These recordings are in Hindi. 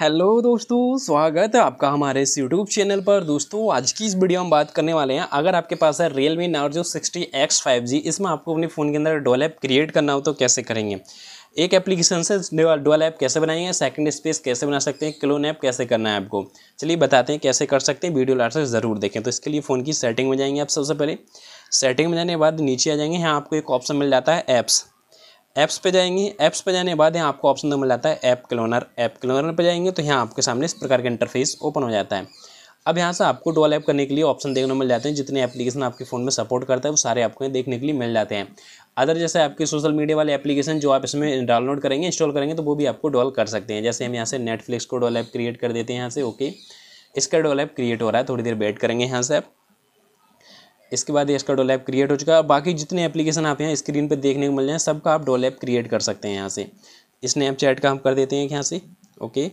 हेलो दोस्तों स्वागत है आपका हमारे इस यूट्यूब चैनल पर दोस्तों आज की इस वीडियो में बात करने वाले हैं अगर आपके पास है Realme Narzo sixty X five G इसमें आपको अपने फ़ोन के अंदर डोल ऐप क्रिएट करना हो तो कैसे करेंगे एक एप्लीकेशन से डोल ऐप कैसे बनाएंगे सेकंड स्पेस कैसे बना सकते हैं क्लोन ऐप कैसे करना है आपको चलिए बताते हैं कैसे कर सकते हैं वीडियो लास्ट से ज़रूर देखें तो इसके लिए फ़ोन की सेटिंग में जाएंगे आप सबसे पहले सेटिंग में जाने के बाद नीचे आ जाएंगे यहाँ आपको एक ऑप्शन मिल जाता है ऐप्स ऐप्स पे जाएंगे ऐप्स पे जाने के बाद यहाँ आपको ऑप्शन मिल जाता है ऐप क्लोनर ऐप क्लोनर पे जाएंगे तो यहाँ आपके सामने इस प्रकार का इंटरफेस ओपन हो जाता है अब यहाँ से आपको डोल ऐप करने के लिए ऑप्शन देखने को मिल जाते हैं जितने एप्लीकेशन आपके फ़ोन में सपोर्ट करता है वो सारे आपको देखने के लिए मिल जाते हैं अदर जैसे आपके सोशल मीडिया वाले एप्लीकेशन जो आप इसमें डाउनलोड करेंगे इंस्टॉल करेंगे तो वो भी आपको डॉल कर सकते हैं जैसे हम यहाँ से नेटफ्लिक्स को डॉल ऐप क्रिएट कर देते हैं यहाँ से ओके इसका डॉल ऐप क्रिएट हो रहा है थोड़ी देर वेट करेंगे यहाँ से आप इसके बाद इसका डोल ऐप क्रिएट हो चुका है बाकी जितने एप्लीकेशन आप यहाँ स्क्रीन पर देखने को मिल जाए सबका आप डोल ऐप क्रिएट कर सकते हैं यहाँ से स्नैपचैट का हम कर देते हैं यहाँ से ओके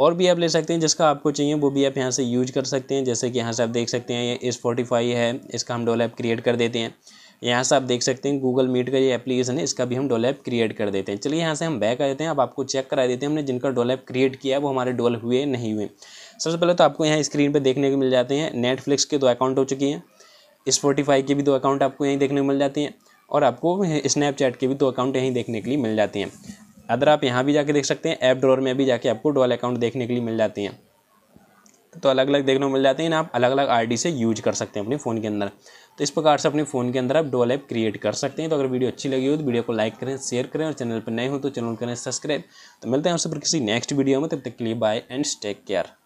और भी आप ले सकते हैं जिसका आपको चाहिए वो भी आप यहाँ से यूज कर सकते हैं जैसे कि यहाँ से आप देख सकते हैं ये स्पॉटिफाई है इसका हम डोल ऐप क्रिएट कर देते हैं यहाँ से आप देख सकते हैं गूगल मीट का ये एप्लीकेशन है इसका भी हम डोल ऐप क्रिएट कर देते हैं चलिए यहाँ से हम बैक आ देते हैं अब आपको चेक करा देते हैं हमने जिनका डोल ऐप क्रिएट किया है वो हमारे डोल हुए नहीं हुए सबसे पहले तो आपको यहाँ स्क्रीन पर देखने को मिल जाते हैं नेटफ्लिक्स के दो अकाउंट हो चुकी हैं स्पॉटिफाई के भी दो अकाउंट आपको यहीं देखने को मिल जाती हैं और आपको स्नैपचैट के भी दो अकाउंट यहीं देखने के लिए मिल जाती हैं अदर आप यहाँ भी जाके देख सकते हैं ऐप ड्रॉर में भी जाके आपको डॉल अकाउंट देखने के लिए मिल जाती हैं तो अलग अलग देखने को मिल जाते हैं आप अलग अलग आईडी से यूज कर सकते हैं अपने फ़ोन के अंदर तो इस प्रकार से अपने फ़ोन के अंदर आप डोल ऐप क्रिएट कर सकते हैं तो अगर वीडियो अच्छी लगी हो तो वीडियो को लाइक करें शेयर करें और चैनल पर नए हो तो चैनल करें सब्सक्राइब तो मिलते हैं आपसे पर किसी नेक्स्ट वीडियो में तब तक के लिए बाय एंड टेक केयर